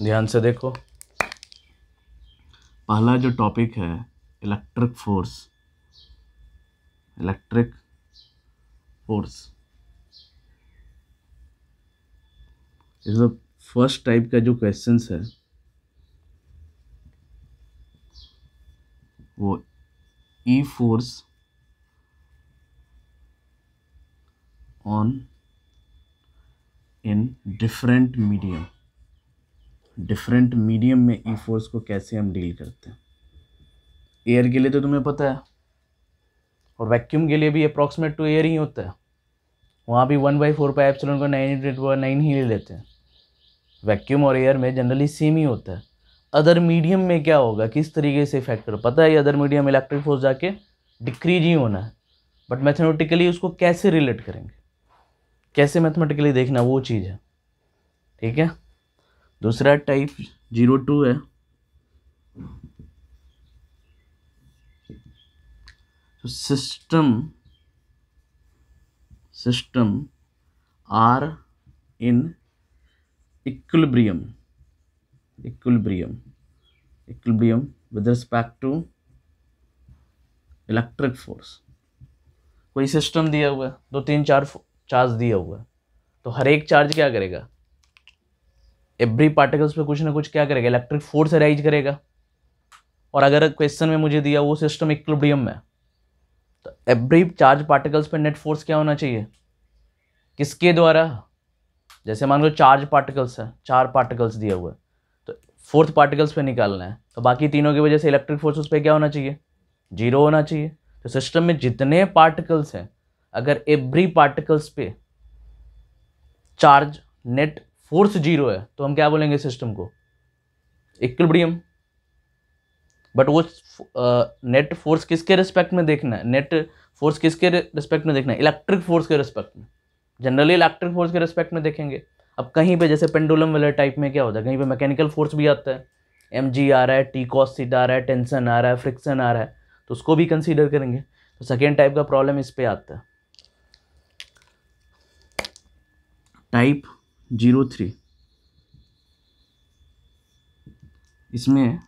ध्यान से देखो पहला जो टॉपिक है इलेक्ट्रिक फोर्स इलेक्ट्रिक फोर्स इस फर्स्ट टाइप का जो क्वेश्चन है वो E e force on in different medium different medium में ई e फोर्स को कैसे हम डील करते हैं एयर के लिए तो तुम्हें पता है और वैक्यूम के लिए भी अप्रॉक्सीमेट टू एयर ही होता है वहाँ भी one by four pi epsilon को नाइन एट नाइन ही ले लेते हैं वैक्यूम और एयर में जनरली सेम ही होता है अदर मीडियम में क्या होगा किस तरीके से फैक्टर पता है अदर मीडियम इलेक्ट्रिक फोर्स जाके डिक्रीज ही होना है बट मैथमेटिकली उसको कैसे रिलेट करेंगे कैसे मैथमेटिकली देखना वो चीज़ है ठीक है दूसरा टाइप जीरो टू है तो system system are in equilibrium equilibrium equilibrium with respect to electric force कोई सिस्टम दिया हुआ है दो तीन चार चार्ज दिया हुआ है तो हर एक चार्ज क्या करेगा एवरी पार्टिकल्स पे कुछ ना कुछ क्या करेगा इलेक्ट्रिक फोर्स अराइज करेगा और अगर क्वेश्चन में मुझे दिया वो सिस्टम इक्लोबियम में तो एवरी चार्ज पार्टिकल्स पे नेट फोर्स क्या होना चाहिए किसके द्वारा जैसे मान लो चार्ज पार्टिकल्स हैं चार पार्टिकल्स दिया हुआ है तो फोर्थ पार्टिकल्स पे निकालना है तो बाकी तीनों की वजह से इलेक्ट्रिक फोर्स उस पर क्या होना चाहिए जीरो होना चाहिए तो सिस्टम में जितने पार्टिकल्स हैं अगर एवरी पार्टिकल्स पे चार्ज नेट फोर्स जीरो है तो हम क्या बोलेंगे सिस्टम को इक्विलिब्रियम बट वो नेट uh, फोर्स किसके रिस्पेक्ट में देखना है नेट फोर्स किसके रिस्पेक्ट में देखना है इलेक्ट्रिक फोर्स के रिस्पेक्ट में जनरली इलेक्ट्रिक फोर्स के रिस्पेक्ट में देखेंगे अब कहीं पे जैसे पेंडुलम वाले टाइप में क्या होता है कहीं पे मैकेनिकल फोर्स भी आता है एम जी आ रहा है टी कॉस सीट आ रहा है टेंसन आ रहा है फ्रिक्शन आ रहा है तो उसको भी कंसीडर करेंगे तो सेकेंड टाइप का प्रॉब्लम इस पर आता है टाइप जीरो थ्री इसमें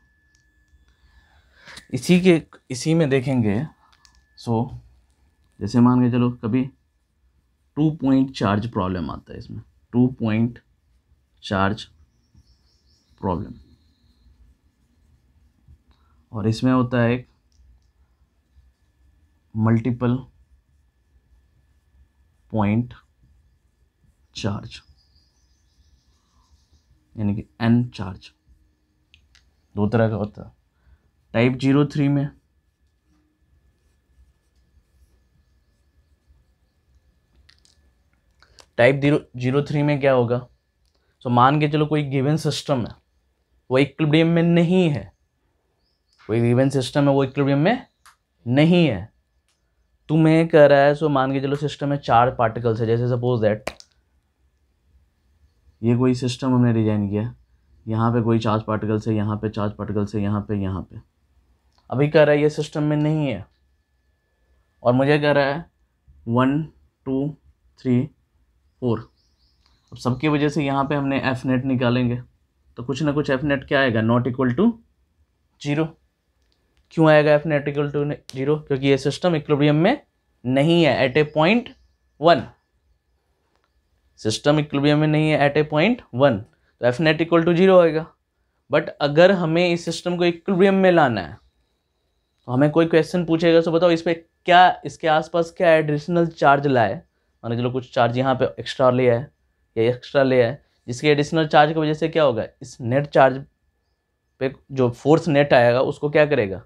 इसी के इसी में देखेंगे सो जैसे मान के चलो कभी टू पॉइंट चार्ज प्रॉब्लम आता है इसमें टू पॉइंट चार्ज प्रॉब्लम और इसमें होता है एक मल्टीपल पॉइंट चार्ज यानी कि एन चार्ज दो तरह का होता है टाइप जीरो थ्री में टाइप जीरो जीरो थ्री में क्या होगा सो so, मान के चलो कोई गिवन सिस्टम है वो इक्विलिब्रियम में नहीं है कोई गिवन सिस्टम है वो इक्विलिब्रियम में नहीं है तुम्हें कह रहा है सो मान के चलो सिस्टम में चार पार्टिकल्स है जैसे सपोज दैट ये कोई सिस्टम हमने डिज़ाइन किया है यहाँ पे कोई चार्ज पार्टिकल्स है यहाँ पे चार्ज पार्टिकल्स है यहाँ पे यहाँ पे अभी कह रहा है ये सिस्टम में नहीं है और मुझे कह रहा है वन टू थ्री फोर अब सबकी वजह से यहाँ पे हमने एफ नेट निकालेंगे तो कुछ ना कुछ एफ नेट क्या आएगा नॉट इक्वल टू जीरो क्यों आएगा F net equal to zero क्योंकि ये सिस्टम इक्विलिब्रियम में नहीं है at a point one system equilibrium में नहीं है एट ए पॉइंट वन तो F net equal to zero आएगा बट अगर हमें इस सिस्टम को इक्विलिब्रियम में लाना है तो हमें कोई क्वेश्चन पूछेगा तो बताओ इस पर क्या इसके आसपास क्या एडिशनल चार्ज लाए मान चलो कुछ चार्ज यहाँ पे एक्स्ट्रा ले आए या एक्स्ट्रा ले आए जिसके एडिशनल चार्ज की वजह से क्या होगा इस नेट चार्ज पे जो फोर्स नेट आएगा उसको क्या करेगा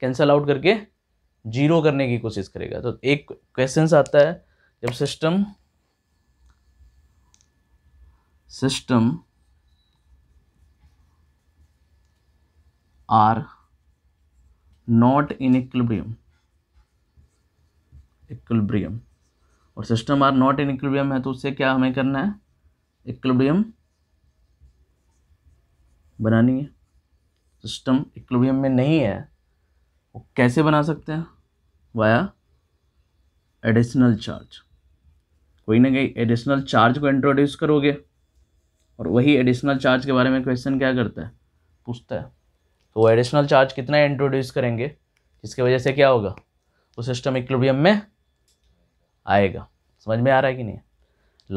कैंसल आउट करके जीरो करने की कोशिश करेगा तो एक क्वेश्चन आता है जब system system are not in equilibrium equilibrium और system are not in equilibrium है तो उससे क्या हमें करना है इक्विलिब्रियम बनानी है सिस्टम इक्विलिब्रियम में नहीं है वो कैसे बना सकते हैं वाया एडिशनल चार्ज कोई ना कहीं एडिशनल चार्ज को इंट्रोड्यूस करोगे और वही एडिशनल चार्ज के बारे में क्वेश्चन क्या करता है पूछता है तो वो एडिशनल चार्ज कितना इंट्रोड्यूस करेंगे जिसके वजह से क्या होगा वो सिस्टम इक्लोबियम में आएगा समझ में आ रहा है कि नहीं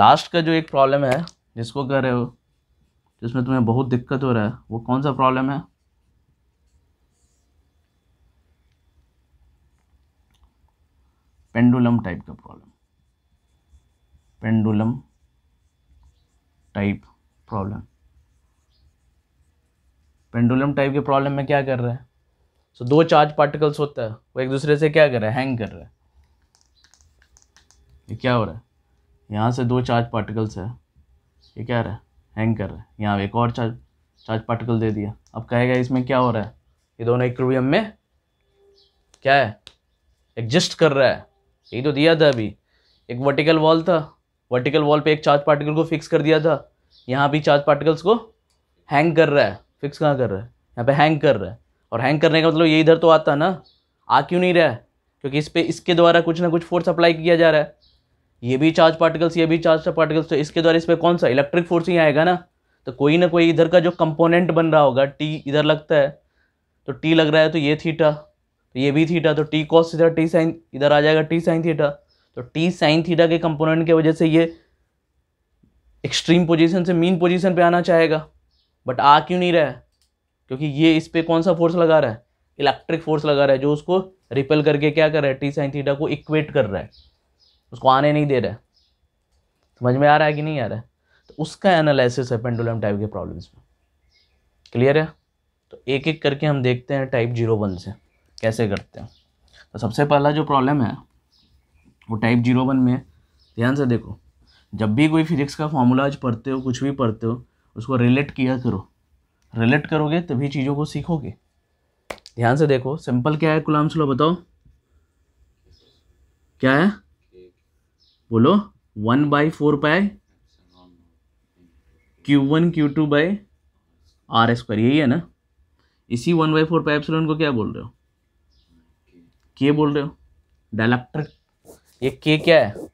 लास्ट का जो एक प्रॉब्लम है जिसको कह रहे हो जिसमें तुम्हें बहुत दिक्कत हो रहा है वो कौन सा प्रॉब्लम है पेंडुलम टाइप का problem pendulum type problem pendulum type के प्रॉब्लम में क्या कर रहा है सो so, दो चार्ज पार्टिकल्स होता है वो एक दूसरे से क्या कर रहा है हैंग कर रहा है ये क्या हो रहा है यहाँ से दो चार्ज पार्टिकल्स है ये क्या रहा है हैंग कर रहा है यहाँ एक और चार्ज चार्ज पार्टिकल दे दिया अब कहेगा इसमें क्या हो रहा है ये दोनों इक्विबियम में क्या है एग्जिस्ट कर रहा है यही तो दिया था अभी एक वर्टिकल वॉल था वर्टिकल वॉल पे एक चार्ज पार्टिकल को फिक्स कर दिया था यहाँ भी चार्ज पार्टिकल्स को हैंग कर रहा है फिक्स कहाँ कर रहा है यहाँ पे हैंग कर रहा है और हैंग करने का मतलब ये इधर तो आता है ना आ क्यों नहीं रहा है क्योंकि इस पर इसके द्वारा कुछ ना कुछ फोर्स अप्लाई किया जा रहा है ये भी चार्ज पार्टिकल्स ये भी चार्ज पार्टिकल्स तो इसके द्वारा इस पर कौन सा इलेक्ट्रिक फोर्स ही आएगा ना तो कोई ना कोई इधर का जो कंपोनेंट बन रहा होगा टी इधर लगता है तो टी लग रहा है तो ये थीटा तो ये भी थीटा तो टी कॉस इधर टी साइन इधर आ जाएगा टी साइन थीटा तो टी साइन थीटा के कंपोनेंट की वजह से ये एक्सट्रीम पोजीशन से मीन पोजीशन पे आना चाहेगा बट आ क्यों नहीं रहा है क्योंकि ये इस पर कौन सा फोर्स लगा रहा है इलेक्ट्रिक फोर्स लगा रहा है जो उसको रिपेल करके क्या कर रहा है टी साइन थीटा को इक्वेट कर रहा है उसको आने नहीं दे रहा है समझ में आ रहा है कि नहीं आ रहा है तो उसका एनालिसिस है पेंडुलम टाइप के प्रॉब्लम्स में क्लियर है तो एक एक करके हम देखते हैं टाइप जीरो वन से कैसे करते हैं तो सबसे पहला जो प्रॉब्लम है वो टाइप जीरो वन में ध्यान से देखो जब भी कोई फिजिक्स का फॉर्मूला आज पढ़ते हो कुछ भी पढ़ते हो उसको रिलेट किया करो रिलेट करोगे तभी चीज़ों को सीखोगे ध्यान से देखो सिंपल क्या है गुलाम सुलो बताओ क्या है बोलो one by four pi Q one Q two by R square यही है ना इसी वन बाई फोर पाइप को क्या बोल रहे हो के बोल रहे हो डायलैक्ट्रिक ये के क्या है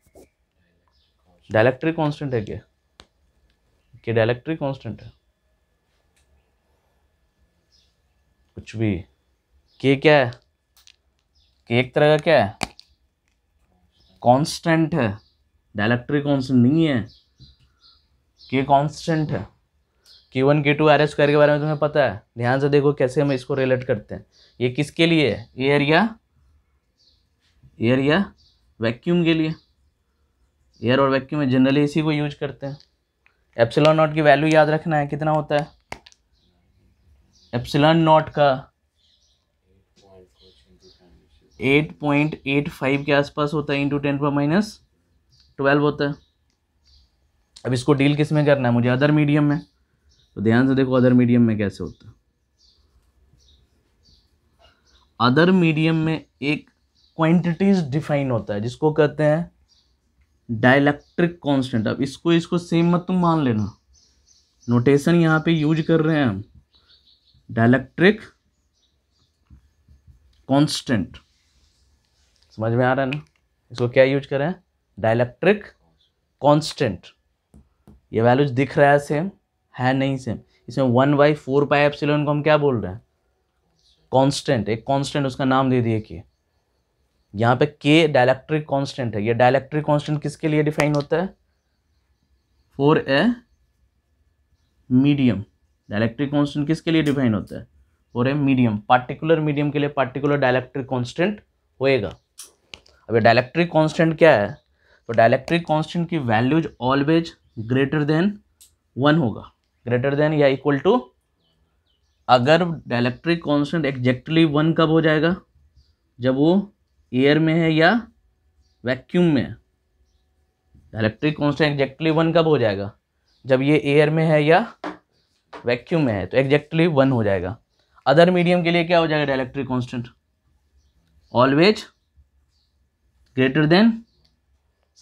डायलैक्ट्रिक कांस्टेंट है क्या क्या डायलैक्ट्रिक कांस्टेंट है कुछ भी के क्या है के एक तरह का क्या है कांस्टेंट है डायलैक्ट्रिक कांस्टेंट नहीं है के कांस्टेंट है के वन के टू आर एस स्क्वायर के बारे में तुम्हें पता है ध्यान से देखो कैसे हम इसको रिलेट करते हैं ये किसके लिए है एरिया एरिया वैक्यूम के लिए एयर और वैक्यूम में जनरली इसी को यूज करते हैं एप्सिलॉन नॉट की वैल्यू याद रखना है कितना होता है एप्सिलॉन नॉट का एट पॉइंट एट फाइव के आसपास होता है इंटू टेन पर माइनस ट्वेल्व होता है अब इसको डील किस में करना है मुझे अदर मीडियम में तो ध्यान से देखो अदर मीडियम में कैसे होता है अदर मीडियम में एक क्वांटिटीज डिफाइन होता है जिसको कहते हैं डायलैक्ट्रिक कांस्टेंट अब इसको इसको सेम मत तुम मान लेना नोटेशन यहाँ पे यूज कर रहे हैं हम डायलैक्ट्रिक कांस्टेंट समझ में आ रहा है ना इसको क्या यूज कर रहे हैं डायलैक्ट्रिक कांस्टेंट ये वैल्यूज दिख रहा है सेम है नहीं सेम इसमें one by four pi epsilon को हम क्या बोल रहे हैं कॉन्स्टेंट एक कॉन्स्टेंट उसका नाम दे दिए कि यहाँ पे के डायलैक्ट्रिक कांस्टेंट है ये डायलैक्ट्रिक कांस्टेंट किसके लिए डिफाइन होता है for a medium dielectric constant किसके लिए डिफाइन होता है for a medium particular medium के लिए पार्टिकुलर डायलैक्ट्रिक कांस्टेंट होएगा अब ये डायलैक्ट्रिक कांस्टेंट क्या है तो डायलैक्ट्रिक कॉन्स्टेंट की values always greater than one होगा ग्रेटर देन या इक्वल टू अगर डायलैक्ट्रिक कॉन्स्टेंट एग्जैक्टली वन कब हो जाएगा जब वो एयर में है या वैक्यूम में है इलेक्ट्रिक कॉन्स्टेंट एग्जैक्टली वन कब हो जाएगा जब ये एयर में है या वैक्यूम में है तो एग्जैक्टली वन हो जाएगा अदर मीडियम के लिए क्या हो जाएगा dielectric constant always greater than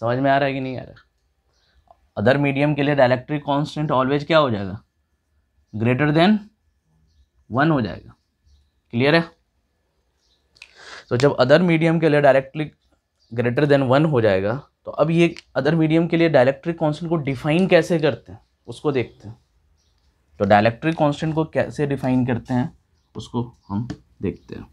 समझ में आ रहा है कि नहीं आ रहा अदर मीडियम के लिए डायलैक्ट्रिक कॉन्स्टेंट ऑलवेज क्या हो जाएगा ग्रेटर देन वन हो जाएगा क्लियर है तो जब अदर मीडियम के लिए डायरेक्टली ग्रेटर देन वन हो जाएगा तो अब ये अदर मीडियम के लिए डायलैक्ट्रिक कॉन्सटेंट को डिफाइन कैसे करते हैं उसको देखते हैं तो डायलैक्ट्रिक कॉन्सटेंट को कैसे डिफाइन करते हैं उसको हम देखते हैं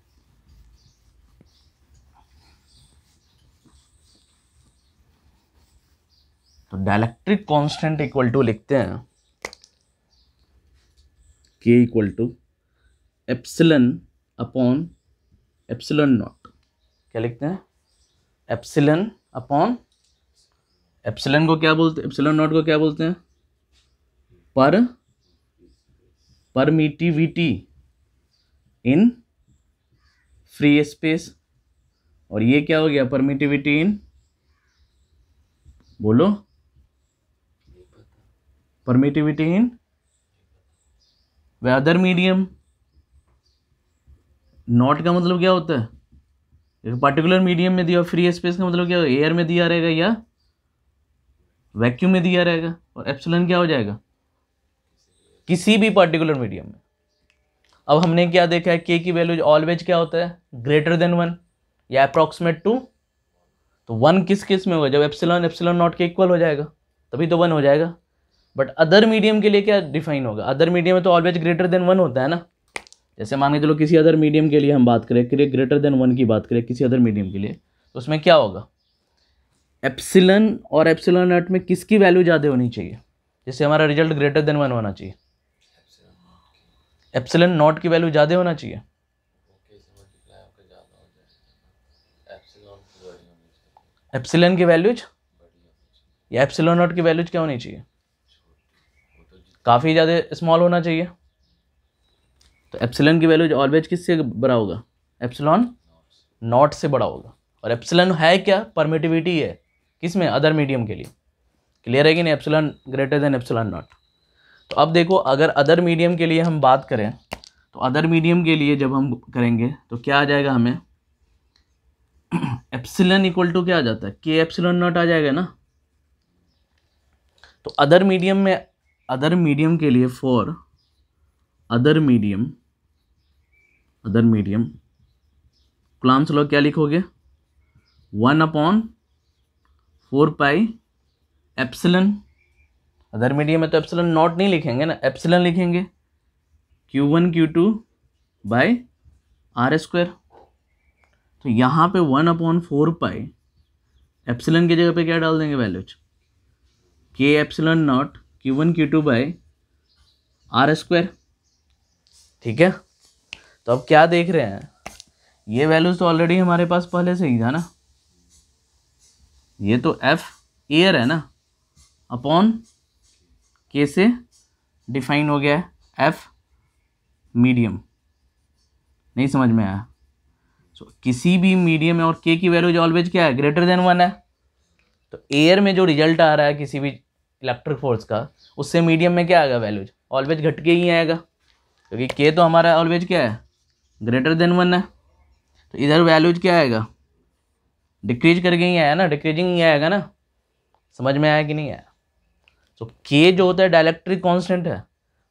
तो डायलैक्ट्रिक कॉन्सटेंट इक्वल टू लिखते हैं के equal to epsilon upon epsilon naught क्या लिखते हैं एप्सिलन अपॉन एप्सिलन को क्या बोलते हैं एप्सिलन नॉट को क्या बोलते हैं पर परमिटिविटी इन फ्री स्पेस और ये क्या हो गया परमिटिविटी इन बोलो permittivity in other medium naught का मतलब क्या होता है एक पर्टिकुलर मीडियम में दिया फ्री स्पेस का मतलब क्या होगा एयर में दिया रहेगा या वैक्यूम में दिया रहेगा और एप्सलन क्या हो जाएगा किसी भी पर्टिकुलर मीडियम में अब हमने क्या देखा है के की वैल्यूज ऑलवेज क्या होता है ग्रेटर देन वन या अप्रॉक्सीमेट टू तो वन किस किस में होगा जब एप्सिलॉन एप्सिलॉन नॉट के इक्वल हो जाएगा तभी तो वन हो जाएगा बट अदर मीडियम के लिए क्या डिफाइन होगा अदर मीडियम में तो ऑलवेज ग्रेटर देन वन होता है ना जैसे मान के चलो किसी अदर मीडियम के लिए हम बात करें कि ग्रेटर देन वन की बात करें किसी अदर मीडियम के लिए तो उसमें क्या होगा एप्सिलन और एप्सिलन एट में किसकी वैल्यू ज़्यादा होनी चाहिए जैसे हमारा रिजल्ट ग्रेटर देन वन होना चाहिए एप्सिलन नॉट की वैल्यू ज़्यादा होना चाहिए एप्सिलन की वैल्यूज या एप्सिलन नॉट की वैल्यूज क्या होनी चाहिए काफ़ी ज़्यादा स्मॉल होना चाहिए तो एप्सिलन की वैल्यू ऑलवेज किस से बड़ा होगा एप्सिलॉन नॉट से बड़ा होगा और एप्सिलन है क्या परमिटिविटी है किस में अदर मीडियम के लिए क्लियर है कि नहीं epsilon greater than epsilon naught तो अब देखो अगर अदर मीडियम के लिए हम बात करें तो अदर मीडियम के लिए जब हम करेंगे तो क्या आ जाएगा हमें एप्सिलन इक्वल टू क्या आ जाता है के एप्सिलन नॉट आ जाएगा ना तो अदर मीडियम में अदर मीडियम के लिए for other medium other medium गुलाम से लोग क्या लिखोगे one upon four pi epsilon other medium में तो एप्सिलन नॉट नहीं लिखेंगे ना एप्सिलन लिखेंगे Q one Q two by R square तो यहाँ पे one upon four pi epsilon की जगह पे क्या डाल देंगे वैल्यूज के epsilon naught Q one Q two by R square ठीक है तो अब क्या देख रहे हैं ये वैल्यूज़ तो ऑलरेडी हमारे पास पहले से ही था ना ये तो एफ एयर है ना अपॉन के से डिफाइन हो गया है एफ मीडियम नहीं समझ में आया सो so, किसी भी मीडियम में और के की वैल्यूज ऑलवेज क्या है ग्रेटर देन वन है तो एयर में जो रिजल्ट आ रहा है किसी भी इलेक्ट्रिक फोर्स का उससे मीडियम में क्या आएगा वैल्यूज ऑलवेज घट के ही आएगा क्योंकि के तो हमारा ऑलवेज क्या है ग्रेटर देन वन है तो इधर वैल्यूज क्या आएगा डिक्रीज करके ही आया ना डिक्रीजिंग ही आएगा ना समझ में आया कि नहीं आया तो के जो होता है डायलैक्ट्रिक कांस्टेंट है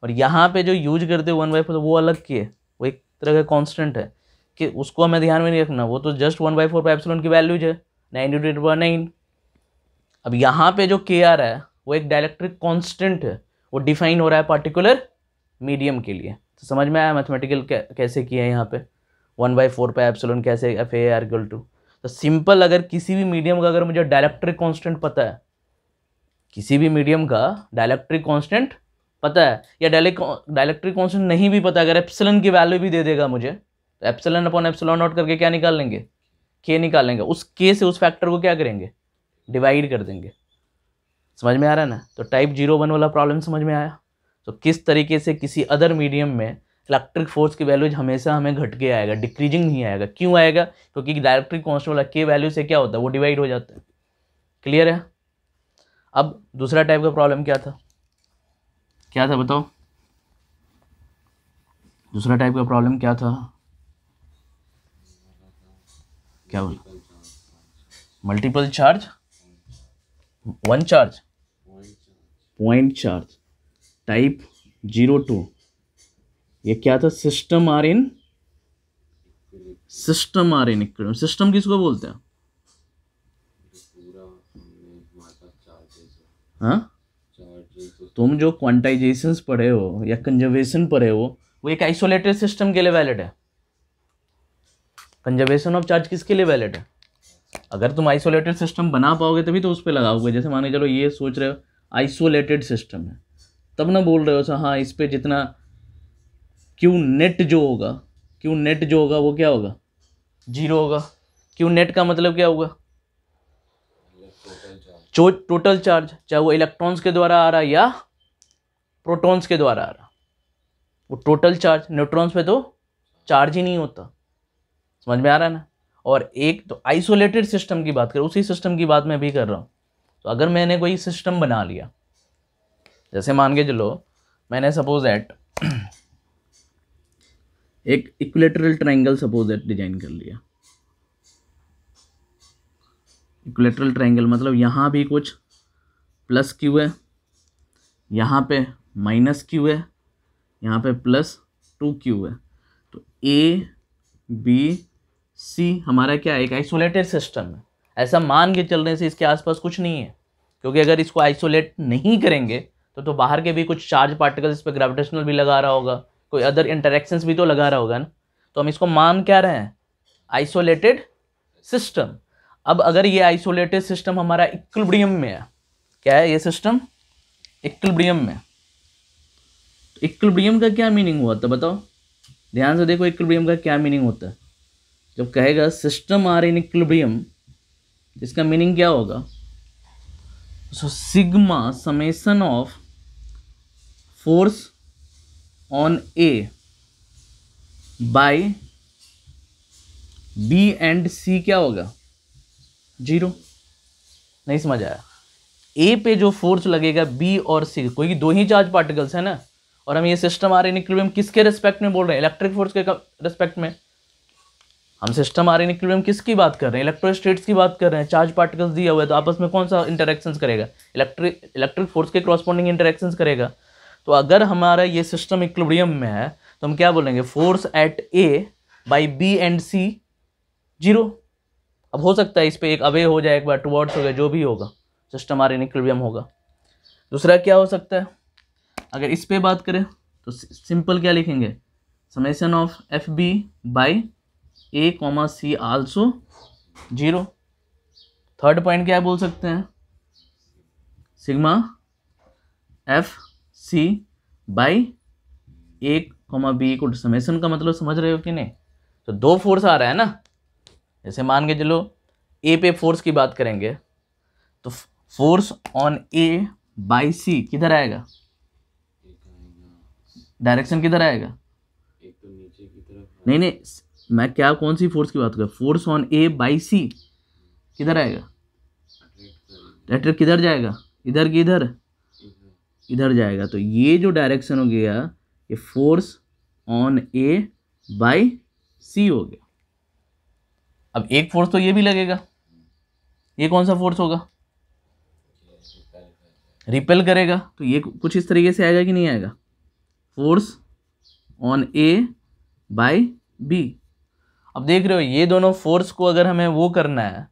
और यहाँ पे जो यूज करते हो वन बाई फोर वो अलग के वो एक तरह का कांस्टेंट है कि उसको हमें ध्यान में नहीं रखना वो तो just one by four epsilon की वैल्यूज है नाइन इंटू वन नाइन अब यहाँ पे जो के आर है वो एक डायलैक्ट्रिक कॉन्स्टेंट है वो डिफाइन हो रहा है पर्टिकुलर मीडियम के लिए तो समझ में आया मैथमेटिकल कैसे किए हैं यहाँ पे one by four pi epsilon कैसे एफ ए आर गल टू तो सिंपल अगर किसी भी मीडियम का अगर मुझे डायलैक्ट्रिक कांस्टेंट पता है किसी भी मीडियम का डायलैक्ट्रिक कांस्टेंट पता है या डायलैक्ट्रिक कॉन्स्टेंट नहीं भी पता अगर एप्सलन की वैल्यू भी दे देगा मुझे तो एप्सलन अपॉन एप्सलन नॉट करके क्या निकाल लेंगे के निकाल लेंगे उस के से उस फैक्टर को क्या करेंगे डिवाइड कर देंगे समझ में आ रहा है ना तो टाइप जीरो वन वाला प्रॉब्लम समझ में आया तो किस तरीके से किसी अदर मीडियम में इलेक्ट्रिक फोर्स की वैल्यूज हमेशा हमें घट के आएगा डिक्रीजिंग नहीं आएगा क्यों आएगा क्योंकि डायरेक्ट्रिक कॉन्स्टेंट वाला के वैल्यू से क्या होता है वो डिवाइड हो जाता है क्लियर है अब दूसरा टाइप का प्रॉब्लम क्या था क्या था बताओ दूसरा टाइप का प्रॉब्लम क्या था क्या बोला multiple charge one charge point charge type zero two ये क्या था system are in system are in system किसको बोलते हैं हाँ तुम जो क्वांटाइजेशन पढ़े हो या कंजर्वेशन पढ़े हो वो एक आइसोलेटेड सिस्टम के लिए वैलिड है कंजर्वेशन ऑफ चार्ज किसके लिए वैलिड है अगर तुम आइसोलेटेड सिस्टम बना पाओगे तभी तो उस पर लगाओगे जैसे मान के चलो ये सोच रहे हो आइसोलेटेड सिस्टम है तब ना बोल रहे हो सर अच्छा, हाँ इस पर जितना क्यू नेट जो होगा क्यू नेट जो होगा वो क्या होगा जीरो होगा क्यू नेट का मतलब क्या होगा जो टोटल चार्ज चाहे वो इलेक्ट्रॉन्स के द्वारा आ रहा या प्रोटॉन्स के द्वारा आ रहा वो टोटल चार्ज न्यूट्रॉन्स पे तो चार्ज ही नहीं होता समझ में आ रहा है ना और एक तो आइसोलेटेड सिस्टम की बात करें उसी सिस्टम की बात मैं भी कर रहा हूँ तो अगर मैंने कोई सिस्टम बना लिया जैसे मान के चलो मैंने सपोज एट एक equilateral triangle suppose at design कर लिया इक्वेटरल ट्रायंगल मतलब यहाँ भी कुछ प्लस क्यू है यहाँ पे माइनस क्यू है यहाँ पे प्लस टू क्यू है तो ए बी सी हमारा क्या है एक आइसोलेटेड सिस्टम है ऐसा मान के चलने से इसके आसपास कुछ नहीं है क्योंकि अगर इसको आइसोलेट नहीं करेंगे तो तो बाहर के भी कुछ चार्ज पार्टिकल्स इस पर ग्रेविटेशनल भी लगा रहा होगा कोई अदर इंटरेक्शंस भी तो लगा रहा होगा ना तो हम इसको मान क्या रहे हैं आइसोलेटेड सिस्टम अब अगर ये आइसोलेटेड सिस्टम हमारा इक्लब्रियम में है क्या है ये सिस्टम इक्लब्रियम में इक्लब्रियम का क्या मीनिंग हुआ था बताओ ध्यान से देखो इक्लब्रियम का क्या मीनिंग होता है जब कहेगा सिस्टम आर इन इक्लब्रियम इसका मीनिंग क्या होगा so sigma summation of force on A by B and C क्या होगा जीरो नहीं समझ आया ए पे जो फोर्स लगेगा बी और सी क्योंकि दो ही चार्ज पार्टिकल्स है ना और हम ये सिस्टम आर इन इक्विलिब्रियम किसके रेस्पेक्ट में बोल रहे हैं इलेक्ट्रिक फोर्स के रेस्पेक्ट में हम सिस्टम आर इन इक्विलिब्रियम किसकी बात कर रहे हैं स्टेट्स की बात कर रहे हैं चार्ज पार्टिकल्स दिया हुआ है तो आपस में कौन सा इंटरेक्शन करेगा इलेक्ट्रिक इलेक्ट्रिक फोर्स के क्रॉस्पॉन्डिंग इंटरेक्शन करेगा तो अगर हमारा ये सिस्टम इक्विलिब्रियम में है तो हम क्या बोलेंगे force at A by B and C zero अब हो सकता है इस पर एक अवे हो जाए एक बार टूवर्ड्स हो गया जो भी होगा सिस्टम हमारे इक्विलिब्रियम होगा दूसरा क्या हो सकता है अगर इस पर बात करें तो सिंपल क्या लिखेंगे summation of F B by A comma C also zero third point क्या बोल सकते हैं सिग्मा एफ सी बाई एक कोमा बी को समेसन का मतलब समझ रहे हो कि नहीं तो दो फोर्स आ रहा है ना जैसे मान के चलो ए पे फोर्स की बात करेंगे तो force on A by C किधर आएगा डायरेक्शन किधर आएगा नहीं नहीं मैं क्या कौन सी फोर्स की बात कर force on A by C किधर आएगा किधर जाएगा इधर की इधर इधर जाएगा तो ये जो डायरेक्शन हो गया ये force on A by C हो गया अब एक फोर्स तो ये भी लगेगा ये कौन सा फोर्स होगा रिपेल करेगा तो ये कुछ इस तरीके से आएगा कि नहीं आएगा force on A by B अब देख रहे हो ये दोनों फोर्स को अगर हमें वो करना है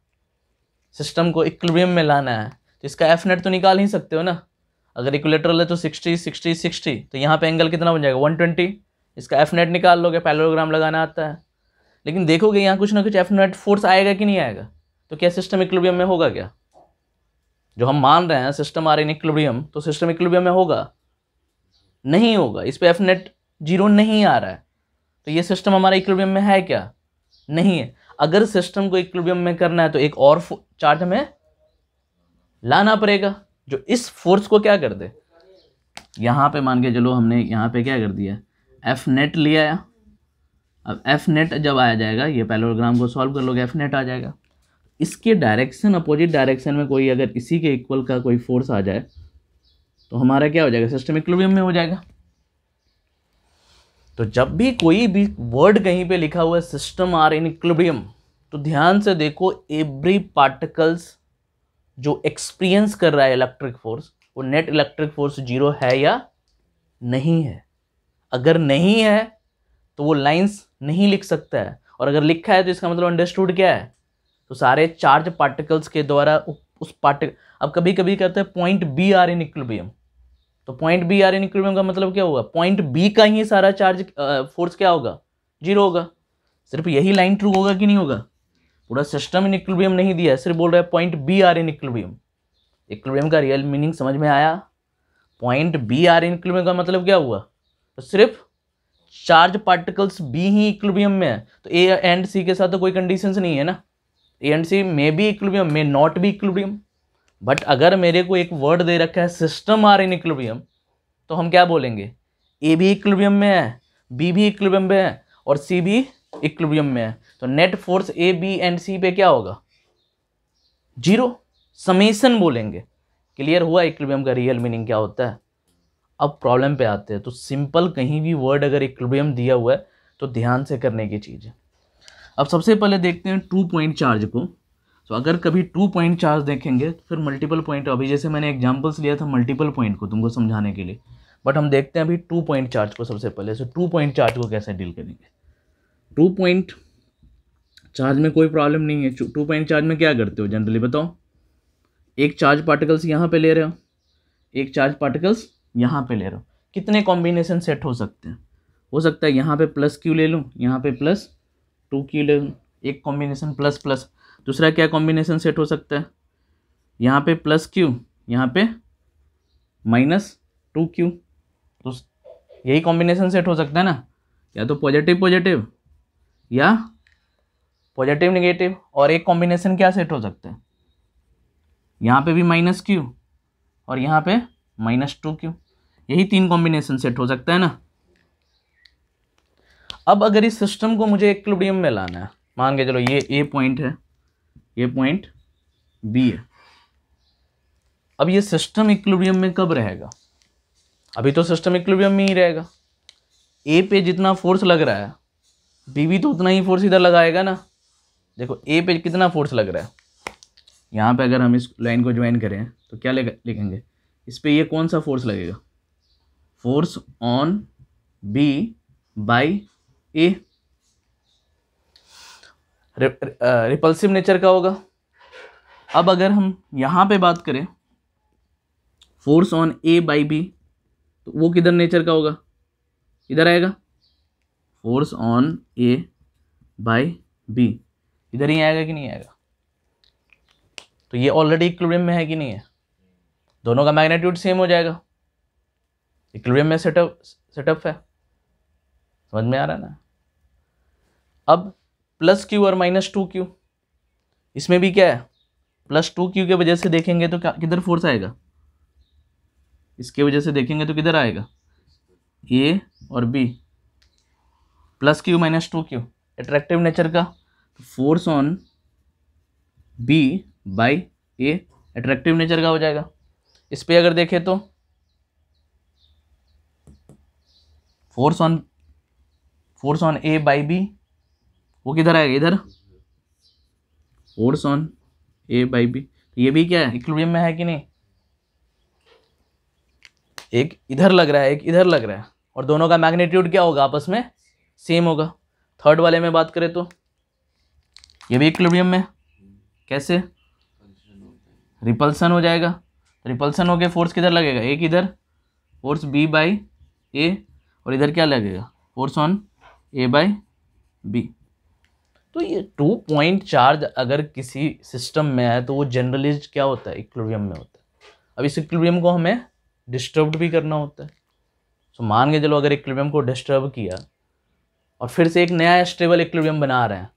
सिस्टम को इक्विलिब्रियम में लाना है तो इसका एफ नेट तो निकाल ही सकते हो ना अगर इक्विलेटरल ले तो सिक्सटी सिक्सटी सिक्सटी तो यहाँ पे एंगल कितना बन जाएगा वन ट्वेंटी इसका एफ नेट निकाल लोगे पैलोग्राम लगाना आता है लेकिन देखोगे यहाँ कुछ ना कुछ एफ नेट फोर्स आएगा कि नहीं आएगा तो क्या सिस्टम इक्लोबियम में होगा क्या जो हम मान रहे हैं सिस्टम आर इन इक्लोबियम तो सिस्टम इक्लोबियम में होगा नहीं होगा इस पर एफ नेट जीरो नहीं आ रहा है तो ये सिस्टम हमारा इक्लोबियम में है क्या नहीं है अगर सिस्टम को इक्लोबियम में करना है तो एक और चार्ट हमें लाना पड़ेगा जो इस फोर्स को क्या कर दे यहाँ पे मान के चलो हमने यहाँ पे क्या कर दिया एफ नेट ले आया अब एफ नेट जब आया जाएगा ये पैलोग्राम को सॉल्व कर लोगे एफ नेट आ जाएगा इसके डायरेक्शन अपोजिट डायरेक्शन में कोई अगर इसी के इक्वल का कोई फोर्स आ जाए तो हमारा क्या हो जाएगा सिस्टम इक्लोबियम में हो जाएगा तो जब भी कोई भी वर्ड कहीं पे लिखा हुआ है सिस्टम आर इन इक्लोबियम तो ध्यान से देखो एवरी पार्टिकल्स जो एक्सपीरियंस कर रहा है इलेक्ट्रिक फोर्स वो नेट इलेक्ट्रिक फोर्स जीरो है या नहीं है अगर नहीं है तो वो लाइंस नहीं लिख सकता है और अगर लिखा है तो इसका मतलब अंडरस्टूड क्या है तो सारे चार्ज पार्टिकल्स के द्वारा उस पार्टिकल अब कभी कभी कहते हैं point B are in equilibrium तो point B are in equilibrium का मतलब क्या होगा पॉइंट बी का ही सारा चार्ज फोर्स क्या होगा जीरो होगा सिर्फ यही लाइन ट्रू होगा कि नहीं होगा पूरा सिस्टम इन इक्लिबियम नहीं दिया है सिर्फ बोल रहा है point B are in equilibrium equilibrium का रियल मीनिंग समझ में आया point B are in equilibrium का मतलब क्या हुआ तो सिर्फ चार्ज पार्टिकल्स बी ही इक्लिबियम में है तो ए एंड सी के साथ तो कोई कंडीशंस नहीं है ना A and C may be equilibrium may not be equilibrium but अगर मेरे को एक वर्ड दे रखा है सिस्टम आर इन इक्लिबियम तो हम क्या बोलेंगे ए भी इक्लिबियम में है बी भी इक्विलिब्रियम में है और सी भी इक्लिबियम में है तो net force A B and C पे क्या होगा जीरो समेसन बोलेंगे क्लियर हुआ इक्विबियम का रियल मीनिंग क्या होता है अब प्रॉब्लम पे आते हैं तो सिंपल कहीं भी वर्ड अगर इक्विलिब्रियम दिया हुआ है तो ध्यान से करने की चीज़ है अब सबसे पहले देखते हैं टू पॉइंट चार्ज को तो अगर कभी टू पॉइंट चार्ज देखेंगे तो फिर मल्टीपल पॉइंट अभी जैसे मैंने एग्जाम्पल्स लिया था मल्टीपल पॉइंट को तुमको समझाने के लिए बट हम देखते हैं अभी टू पॉइंट चार्ज को सबसे पहले सो टू पॉइंट चार्ज को कैसे डील करेंगे टू पॉइंट चार्ज में कोई प्रॉब्लम नहीं है टू पॉइंट चार्ज में क्या करते हो जनरली बताओ एक चार्ज पार्टिकल्स यहाँ पे ले रहे हो एक चार्ज पार्टिकल्स यहाँ पे ले रहे हो कितने कॉम्बिनेशन सेट हो सकते हैं हो सकता है यहाँ पे प्लस क्यू ले लूँ यहाँ पे प्लस टू क्यू ले लूँ एक कॉम्बिनेशन प्लस प्लस दूसरा क्या कॉम्बिनेशन सेट हो सकता है यहाँ पे प्लस क्यू यहाँ पे माइनस टू क्यू तो यही कॉम्बिनेशन सेट हो सकता है ना या तो पॉजिटिव पॉजिटिव या पॉजिटिव निगेटिव और एक कॉम्बिनेशन क्या सेट हो सकते हैं यहाँ पे भी माइनस क्यू और यहाँ पे माइनस टू क्यू यही तीन कॉम्बिनेशन सेट हो सकता है ना अब अगर इस सिस्टम को मुझे एक्लिब्रियम में लाना है मान के चलो ये ए पॉइंट है ये पॉइंट बी है अब ये सिस्टम इक्लिब्रियम में कब रहेगा अभी तो सिस्टम इक्लिब्रियम में ही रहेगा ए पे जितना फोर्स लग रहा है बी भी तो उतना ही फोर्स इधर लगाएगा ना देखो ए पे कितना फोर्स लग रहा है यहाँ पे अगर हम इस लाइन को ज्वाइन करें तो क्या लिखेंगे इस पर यह कौन सा फोर्स लगेगा force on B by A repulsive nature का होगा अब अगर हम यहाँ पे बात करें force on A by B तो वो किधर नेचर का होगा इधर आएगा force on A by B इधर ही आएगा कि नहीं आएगा तो ये ऑलरेडी इक्विलिब्रियम में है कि नहीं है दोनों का मैग्नीट्यूड सेम हो जाएगा इक्विलिब्रियम में सेटअप सेटअप है समझ में आ रहा है ना अब प्लस क्यू और माइनस टू क्यू इसमें भी क्या है प्लस टू क्यू के वजह से देखेंगे तो क्या किधर फोर्स आएगा इसके वजह से देखेंगे तो किधर आएगा ए और B plus Q minus two Q attractive nature का force on B by A attractive nature का हो जाएगा इस पर अगर देखें तो force on force on A by B वो किधर आएगा इधर force on A by B तो ये भी क्या है इक्विलिब्रियम में है कि नहीं एक इधर लग रहा है एक इधर लग रहा है और दोनों का मैग्नीट्यूड क्या होगा आपस में सेम होगा थर्ड वाले में बात करें तो ये भी इक्विलिब्रियम में कैसे रिपल्सन हो जाएगा रिपल्सन हो गया फोर्स किधर लगेगा एक इधर फोर्स बी बाई ए और इधर क्या लगेगा force on A by B तो ये टू पॉइंट चार्ज अगर किसी सिस्टम में है तो वो जनरलाइज क्या होता है इक्विलिब्रियम में होता है अब इस इक्विलिब्रियम को हमें डिस्टर्ब भी करना होता है सो मान के चलो अगर इक्विलिब्रियम को डिस्टर्ब किया और फिर से एक नया स्टेबल इक्विलिब्रियम बना रहे हैं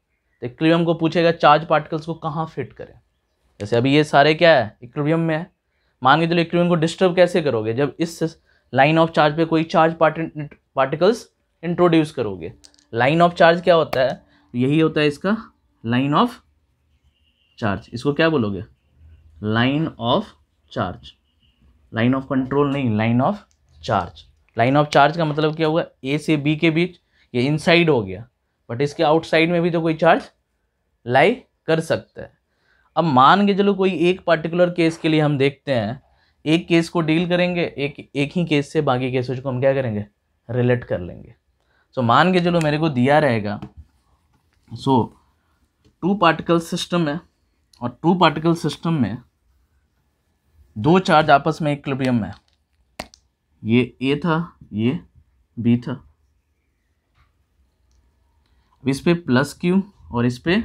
इक्विलिब्रियम को पूछेगा चार्ज पार्टिकल्स को कहाँ फिट करें जैसे अभी ये सारे क्या है इक्विलिब्रियम में है मान के चलो इक्विलिब्रियम को डिस्टर्ब कैसे करोगे जब इस लाइन ऑफ चार्ज पे कोई चार्ज पार्टिकल्स इंट्रोड्यूस करोगे लाइन ऑफ चार्ज क्या होता है यही होता है इसका लाइन ऑफ चार्ज इसको क्या बोलोगे line of charge line of control नहीं line of charge line of charge का मतलब क्या होगा ए से बी के बीच ये इनसाइड हो गया बट इसके आउटसाइड में भी तो कोई चार्ज लाई कर सकता है अब मान के चलो कोई एक पार्टिकुलर केस के लिए हम देखते हैं एक केस को डील करेंगे एक एक ही केस से बाकी केसेज को हम क्या करेंगे रिलेट कर लेंगे सो so, मान के चलो मेरे को दिया रहेगा सो टू पार्टिकल सिस्टम है और टू पार्टिकल सिस्टम में दो चार्ज आपस में एक में ये ए था ये बी था अब इस पर प्लस क्यू और इस पर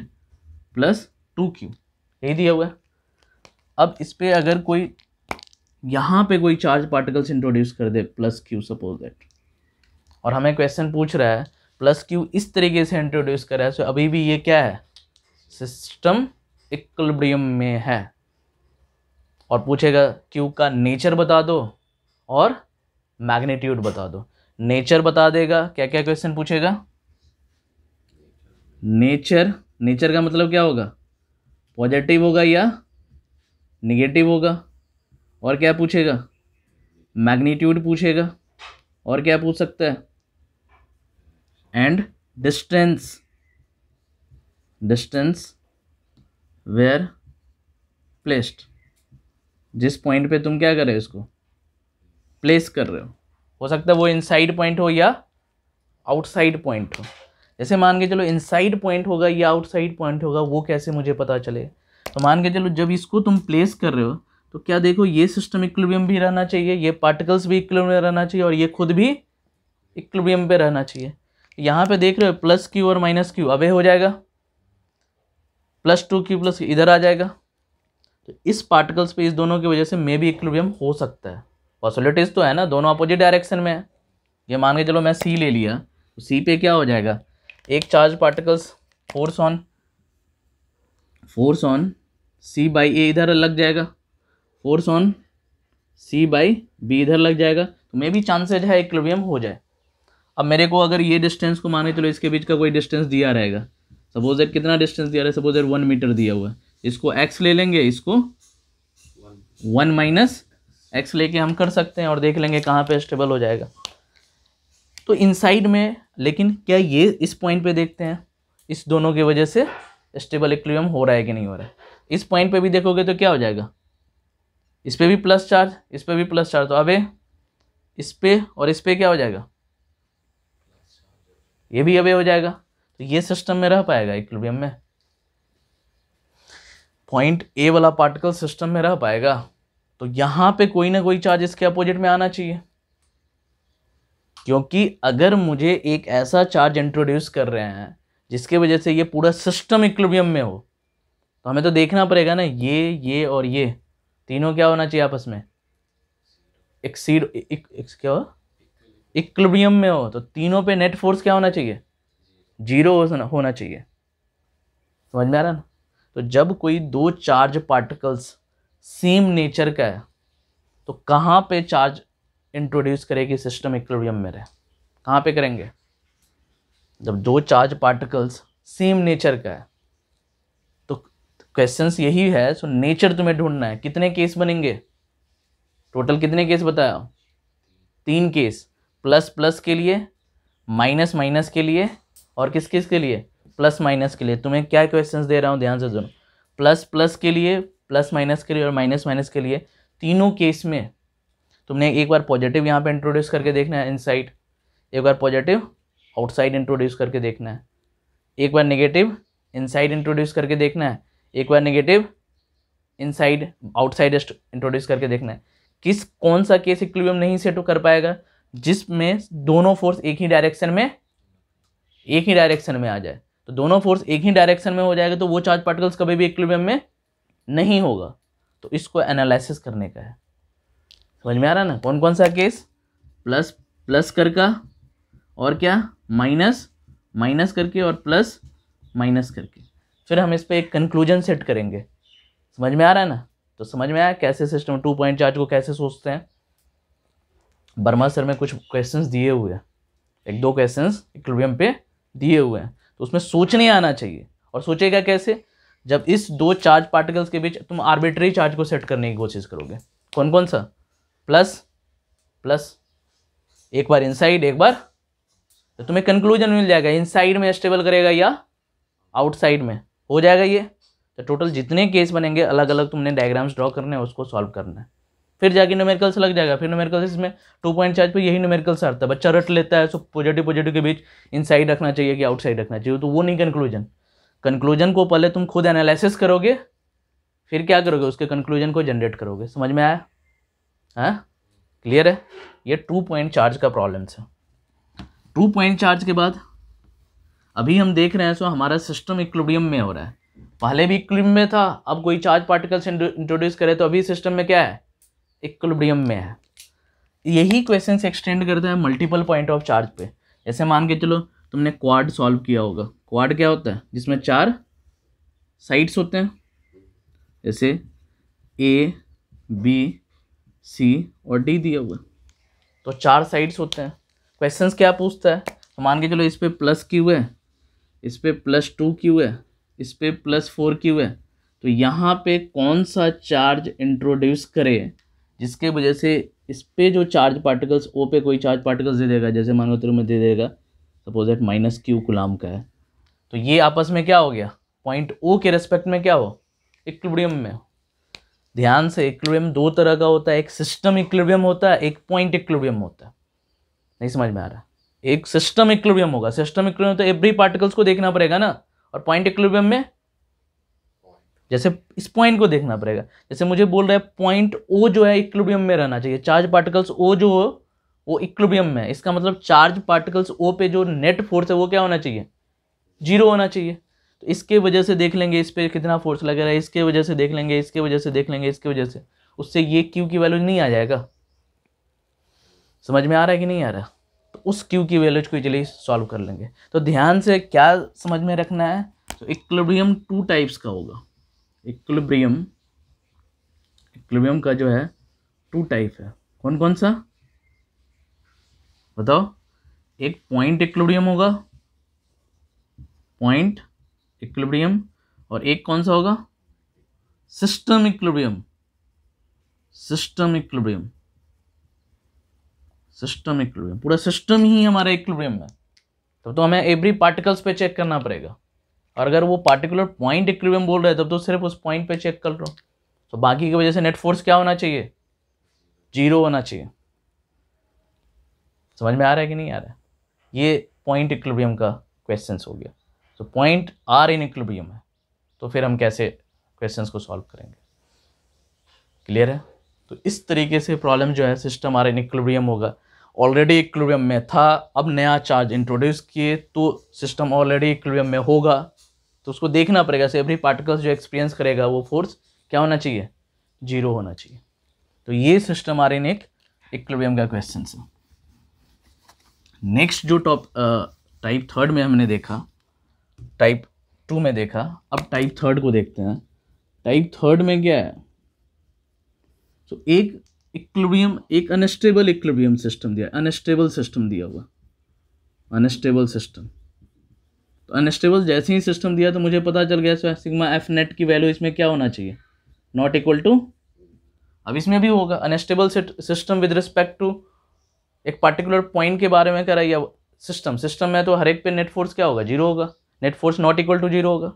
प्लस टू क्यू यही दिया हुआ है अब इस पर अगर कोई यहाँ पे कोई चार्ज पार्टिकल्स इंट्रोड्यूस कर दे प्लस क्यू सपोज दैट और हमें क्वेश्चन पूछ रहा है प्लस क्यू इस तरीके से इंट्रोड्यूस कर रहा है सो अभी भी ये क्या है सिस्टम इक्वलिब्रियम में है और पूछेगा क्यू का नेचर बता दो और मैग्नीट्यूड बता दो नेचर बता देगा क्या क्या क्वेश्चन पूछेगा नेचर नेचर का मतलब क्या होगा पॉजिटिव होगा या निगेटिव होगा और क्या पूछेगा मैग्नीट्यूड पूछेगा और क्या पूछ सकता है and distance distance where placed जिस पॉइंट पे तुम क्या कर रहे हो इसको प्लेस कर रहे हो हो सकता है वो इनसाइड पॉइंट हो या आउटसाइड पॉइंट हो जैसे मान के चलो इनसाइड पॉइंट होगा या आउटसाइड पॉइंट होगा वो कैसे मुझे पता चले तो मान के चलो जब इसको तुम प्लेस कर रहे हो तो क्या देखो ये सिस्टम इक्विलिब्रियम भी रहना चाहिए ये पार्टिकल्स भी इक्विलिब्रियम में रहना चाहिए और ये खुद भी इक्विलिब्रियम पे रहना चाहिए यहाँ पे देख रहे हो प्लस क्यू और माइनस क्यू अवे हो जाएगा प्लस टू क्यू प्लस इधर आ जाएगा तो इस पार्टिकल्स पे इस दोनों की वजह से मे भी इक्विलिब्रियम हो सकता है पॉसिबिलिटीज़ तो है ना दोनों अपोजिट डायरेक्शन में है ये मान के चलो मैं सी ले लिया तो सी पे क्या हो जाएगा एक charge particles force on force on C by A इधर लग जाएगा force on C by B इधर लग जाएगा तो मे भी चांसेज है इक्विलिब्रियम हो जाए अब मेरे को अगर ये डिस्टेंस को माने चलो तो इसके बीच का कोई डिस्टेंस दिया रहेगा सपोज यार कितना डिस्टेंस दिया रहा है सपोज यार वन मीटर दिया हुआ है इसको एक्स ले लेंगे इसको वन माइनस एक्स लेके हम कर सकते हैं और देख लेंगे कहाँ पे स्टेबल हो जाएगा तो इनसाइड में लेकिन क्या ये इस पॉइंट पे देखते हैं इस दोनों की वजह से स्टेबल इक्विलिब्रियम हो रहा है कि नहीं हो रहा है इस पॉइंट पे भी देखोगे तो क्या हो जाएगा इस पर भी प्लस चार्ज इस पर भी प्लस चार्ज तो अबे इस पर और इस पर क्या हो जाएगा ये भी अबे हो जाएगा तो ये सिस्टम में रह पाएगा इक्विलिब्रियम में पॉइंट ए वाला पार्टिकल सिस्टम में रह पाएगा तो यहाँ पे कोई ना कोई चार्ज इसके अपोजिट में आना चाहिए क्योंकि अगर मुझे एक ऐसा चार्ज इंट्रोड्यूस कर रहे हैं जिसके वजह से ये पूरा सिस्टम इक्लिबियम में हो तो हमें तो देखना पड़ेगा ना ये ये और ये तीनों क्या होना चाहिए आपस में एक्सीड एक, एक, एक, क्या हो इक्विलिब्रियम में हो तो तीनों पे नेट फोर्स क्या होना चाहिए जीरो होना चाहिए समझ में आ रहा ना तो जब कोई दो चार्ज पार्टिकल्स सेम नेचर का है तो कहाँ पे चार्ज इंट्रोड्यूस करेगी सिस्टम इक्वेरियम में रहे कहाँ पे करेंगे जब दो चार्ज पार्टिकल्स सेम नेचर का है तो क्वेश्चन यही है सो नेचर तुम्हें ढूंढना है कितने केस बनेंगे टोटल कितने केस बताया तीन केस प्लस प्लस के लिए माइनस माइनस के लिए और किस किस के लिए प्लस माइनस के लिए तुम्हें क्या क्वेश्चंस दे रहा हूँ ध्यान से सुनो प्लस प्लस के लिए प्लस माइनस के लिए और माइनस माइनस के लिए तीनों केस में तुमने एक बार पॉजिटिव यहाँ पे इंट्रोड्यूस करके देखना है इनसाइड एक बार पॉजिटिव आउटसाइड इंट्रोड्यूस करके देखना है एक बार नेगेटिव इनसाइड इंट्रोड्यूस करके देखना है एक बार नेगेटिव इनसाइड आउटसाइड इंट्रोड्यूस करके देखना है किस कौन सा केस इक्विलिब्रियम नहीं सेट कर पाएगा जिसमें दोनों फोर्स एक ही डायरेक्शन में एक ही डायरेक्शन में आ जाए तो दोनों फोर्स एक ही डायरेक्शन में हो जाएगा तो वो चार्ज पार्टिकल्स कभी भी इक्विलिब्रियम में नहीं होगा तो इसको एनालिसिस करने का है समझ में आ रहा ना कौन कौन सा केस प्लस प्लस कर का और क्या माइनस माइनस करके और प्लस माइनस करके फिर हम इस पर एक कंक्लूजन सेट करेंगे समझ में आ रहा है ना तो समझ में आया कैसे सिस्टम टू पॉइंट चार्ज को कैसे सोचते हैं बर्मा सर में कुछ क्वेश्चंस दिए हुए हैं एक दो क्वेश्चंस इक्विलिब्रियम पे दिए हुए हैं तो उसमें सोचने आना चाहिए और सोचेगा कैसे जब इस दो चार्ज पार्टिकल्स के बीच तुम आर्बिट्री चार्ज को सेट करने की कोशिश करोगे कौन कौन सा प्लस प्लस एक बार इनसाइड एक बार तो तुम्हें कंक्लूजन मिल जाएगा इनसाइड में स्टेबल करेगा या आउटसाइड में हो जाएगा ये तो टोटल जितने केस बनेंगे अलग अलग तुमने डायग्राम्स ड्रॉ करने हैं उसको सॉल्व करना है फिर जाके न्यूमेरिकल्स लग जाएगा फिर न्यूमेरिकल्स इसमें टू पॉइंट चार्ज पे यही न्यूमेरिकल्स आता है बच्चा रट लेता है सो पॉजिटिव पॉजिटिव के बीच इनसाइड रखना चाहिए कि आउटसाइड रखना चाहिए तो वो नहीं कंक्लूजन कंक्लूजन को पहले तुम खुद एनालिसिस करोगे फिर क्या करोगे उसके कंक्लूजन को जनरेट करोगे समझ में आया हाँ क्लियर है ये टू पॉइंट चार्ज का प्रॉब्लम है टू पॉइंट चार्ज के बाद अभी हम देख रहे हैं सो हमारा सिस्टम इक्विलिब्रियम में हो रहा है पहले भी इक्विलिब्रियम में था अब कोई चार्ज पार्टिकल्स इंट्रोड्यूस करे तो अभी सिस्टम में क्या है इक्विलिब्रियम में है यही क्वेश्चन एक्सटेंड करता है मल्टीपल पॉइंट ऑफ चार्ज पे ऐसे मान के चलो तुमने क्वाड सॉल्व किया होगा क्वाड क्या होता है जिसमें चार साइड्स होते हैं जैसे ए बी सी और डी दिया हुआ तो चार साइड्स होते हैं क्वेश्चंस क्या पूछता है तो मान के चलो इस पर प्लस क्यू है इस पर प्लस टू क्यू है इस पर प्लस फोर क्यू है तो यहाँ पे कौन सा चार्ज इंट्रोड्यूस करे जिसके वजह से इस पर जो चार्ज पार्टिकल्स ओ पे कोई चार्ज पार्टिकल्स दे देगा जैसे मान लो तेरे में दे देगा सपोज दैट माइनस क्यू गुलाम का है तो ये आपस में क्या हो गया पॉइंट ओ के रेस्पेक्ट में क्या हो इक्विबियम में हो ध्यान से इक्विलिब्रियम दो तरह का होता है एक सिस्टम इक्विलिब्रियम होता है एक पॉइंट इक्विलिब्रियम होता है नहीं समझ में आ रहा एक सिस्टम इक्विलिब्रियम होगा सिस्टम इक्विलिब्रियम तो एवरी पार्टिकल्स को देखना पड़ेगा ना और पॉइंट इक्विलिब्रियम में जैसे इस पॉइंट को देखना पड़ेगा जैसे मुझे बोल रहा है पॉइंट ओ जो है इक्विलिब्रियम में रहना चाहिए चार्ज पार्टिकल्स ओ जो हो वो इक्विलिब्रियम में इसका मतलब चार्ज पार्टिकल्स ओ पे जो नेट फोर्स है वो क्या होना चाहिए जीरो होना चाहिए तो इसके वजह से देख लेंगे इस पर कितना फोर्स लग रहा है इसके वजह से देख लेंगे इसके वजह से देख लेंगे इसके वजह से उससे ये क्यू की वैल्यू नहीं आ जाएगा समझ में आ रहा है कि नहीं आ रहा तो उस क्यू की वैल्यूज को इजिली सॉल्व कर लेंगे तो ध्यान से क्या समझ में रखना है तो इक्लोब्रियम टू टाइप्स का होगा इक्लोब्रियम इक्विलिब्रियम का जो है टू टाइप है कौन कौन सा बताओ एक पॉइंट इक्लोडियम होगा पॉइंट इक्विलिब्रियम और एक कौन सा होगा system equilibrium system equilibrium system equilibrium पूरा सिस्टम ही हमारा इक्विलिब्रियम है तब तो हमें एवरी पार्टिकल्स पे चेक करना पड़ेगा और अगर वो पार्टिकुलर पॉइंट इक्विलिब्रियम बोल रहा है तब तो सिर्फ उस पॉइंट पे चेक कर हूँ तो बाकी की वजह से नेट फोर्स क्या होना चाहिए जीरो होना चाहिए समझ में आ रहा है कि नहीं आ रहा है ये पॉइंट इक्विलिब्रियम का क्वेश्चन हो गया तो पॉइंट आर इन इक्विलिब्रियम है तो फिर हम कैसे क्वेश्चन को सॉल्व करेंगे क्लियर है तो इस तरीके से प्रॉब्लम जो है सिस्टम आर इन इक्विलिब्रियम होगा ऑलरेडी इक्विलिब्रियम में था अब नया चार्ज इंट्रोड्यूस किए तो सिस्टम ऑलरेडी इक्विलिब्रियम में होगा तो उसको देखना पड़ेगा से एवरी पार्टिकल्स जो एक्सपीरियंस करेगा वो फोर्स क्या होना चाहिए जीरो होना चाहिए तो ये सिस्टम आर इन एक का क्वेश्चन है नेक्स्ट जो टॉप टाइप थर्ड में हमने देखा टाइप टू में देखा अब टाइप थर्ड को देखते हैं टाइप थर्ड में क्या है तो एक इक्लोबियम एक अनस्टेबल इक्लोबियम सिस्टम दिया अनस्टेबल सिस्टम दिया हुआ अनस्टेबल सिस्टम तो अनस्टेबल जैसे ही सिस्टम दिया तो मुझे पता चल गया सिग्मा एफ नेट की वैल्यू इसमें क्या होना चाहिए नॉट इक्वल टू अब इसमें भी होगा unstable system with respect to एक पार्टिकुलर पॉइंट के बारे में कराइए सिस्टम सिस्टम में तो हर एक पे नेट फोर्स क्या होगा जीरो होगा net force not equal to zero होगा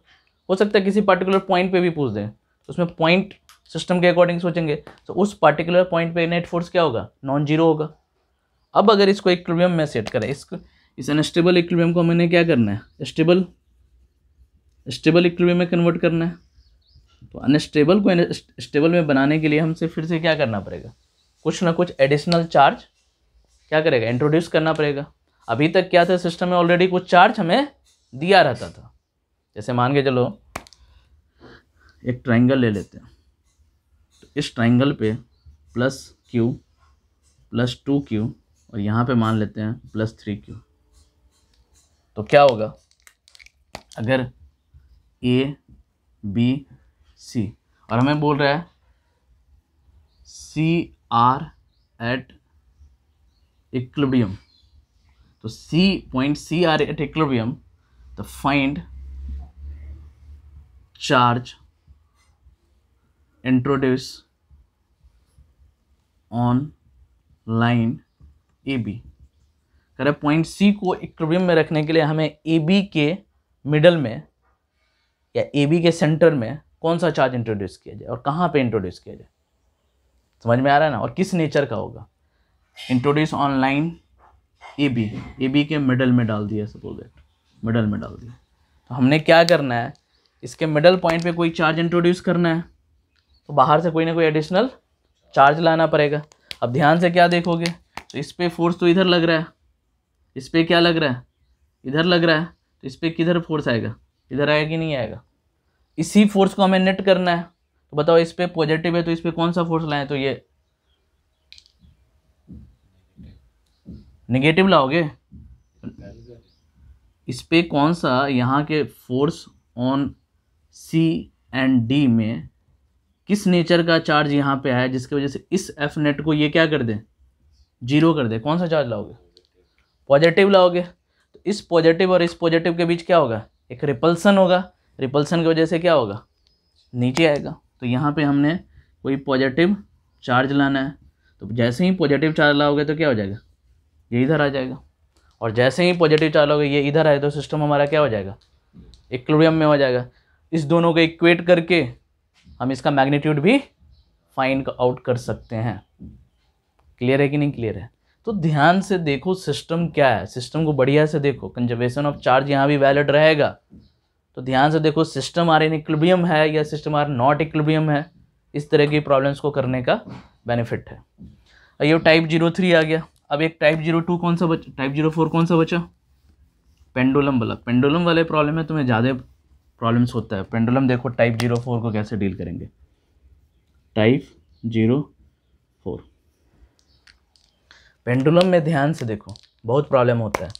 हो सकता है किसी पर्टिकुलर पॉइंट पे भी पूछ दें तो उसमें पॉइंट सिस्टम के अकॉर्डिंग सोचेंगे तो उस पर्टिकुलर पॉइंट पे नेट फोर्स क्या होगा नॉन जीरो होगा अब अगर इसको इक्विलिब्रियम में सेट करें इसको इस अनस्टेबल इक्विलिब्रियम को हमें क्या करना है स्टेबल स्टेबल इक्वेबियम में कन्वर्ट करना है तो अनस्टेबल को स्टेबल में बनाने के लिए हमसे फिर से क्या करना पड़ेगा कुछ ना कुछ एडिशनल चार्ज क्या करेगा इंट्रोड्यूस करना पड़ेगा अभी तक क्या था सिस्टम में ऑलरेडी कुछ चार्ज हमें दिया रहता था जैसे मान के चलो एक ट्राइंगल ले लेते हैं तो इस ट्राइंगल पे plus Q plus two Q और यहाँ पे मान लेते हैं प्लस थ्री क्यू तो क्या होगा अगर ए बी सी और हमें बोल रहा है सी आर एट इक्लिबियम तो C point C are at equilibrium the find charge introduce on line A B कह पॉइंट सी को इक्विबियम में रखने के लिए हमें ए बी के मिडल में या ए बी के सेंटर में कौन सा चार्ज इंट्रोड्यूस किया जाए और कहाँ पे इंट्रोड्यूस किया जाए समझ में आ रहा है ना और किस नेचर का होगा introduce on line A B A B के मिडल में डाल दिया सपोज दैट मिडल में डाल दिया तो हमने क्या करना है इसके मिडल पॉइंट पे कोई चार्ज इंट्रोड्यूस करना है तो बाहर से कोई ना कोई एडिशनल चार्ज लाना पड़ेगा अब ध्यान से क्या देखोगे तो इस पर फोर्स तो इधर लग रहा है इस पर क्या लग रहा है इधर लग रहा है तो इस पर किधर फोर्स आएगा इधर आएगा कि नहीं आएगा इसी फोर्स को हमें नेट करना है तो बताओ इस पर पॉजिटिव है तो इस पर कौन सा फोर्स लाएँ तो ये निगेटिव लाओगे इस पर कौन सा यहाँ के force on C and D में किस नेचर का चार्ज यहाँ पे आया जिसकी वजह से इस एफ नेट को ये क्या कर दें जीरो कर दें कौन सा चार्ज लाओगे पॉजिटिव लाओगे तो इस पॉजिटिव और इस पॉजिटिव के बीच क्या होगा एक रिपल्सन होगा रिपल्सन की वजह से क्या होगा नीचे आएगा तो यहाँ पे हमने कोई पॉजिटिव चार्ज लाना है तो जैसे ही पॉजिटिव चार्ज लाओगे तो क्या हो जाएगा ये इधर आ जाएगा और जैसे ही पॉजिटिव चार्ज होगा ये इधर आए तो सिस्टम हमारा क्या हो जाएगा इक्लोडियम में हो जाएगा इस दोनों को इक्वेट करके हम इसका मैग्नीट्यूड भी फाइंड आउट कर सकते हैं क्लियर है कि नहीं क्लियर है तो ध्यान से देखो सिस्टम क्या है सिस्टम को बढ़िया से देखो कंजर्वेशन ऑफ चार्ज यहाँ भी वैलिड रहेगा तो ध्यान से देखो सिस्टम आर इन इक्लिबियम है या सिस्टम आर नॉट इक्लिबियम है इस तरह की प्रॉब्लम्स को करने का बेनिफिट है ये टाइप जीरो थ्री आ गया अब एक टाइप जीरो टू कौन सा बचा टाइप जीरो फोर कौन सा बचा पेंडुलम वाला पेंडुलम वाले प्रॉब्लम में तुम्हें ज़्यादा प्रॉब्लम्स होता है पेंडुलम देखो टाइप जीरो फोर को कैसे डील करेंगे टाइप जीरो फोर पेंडुलम में ध्यान से देखो बहुत प्रॉब्लम होता है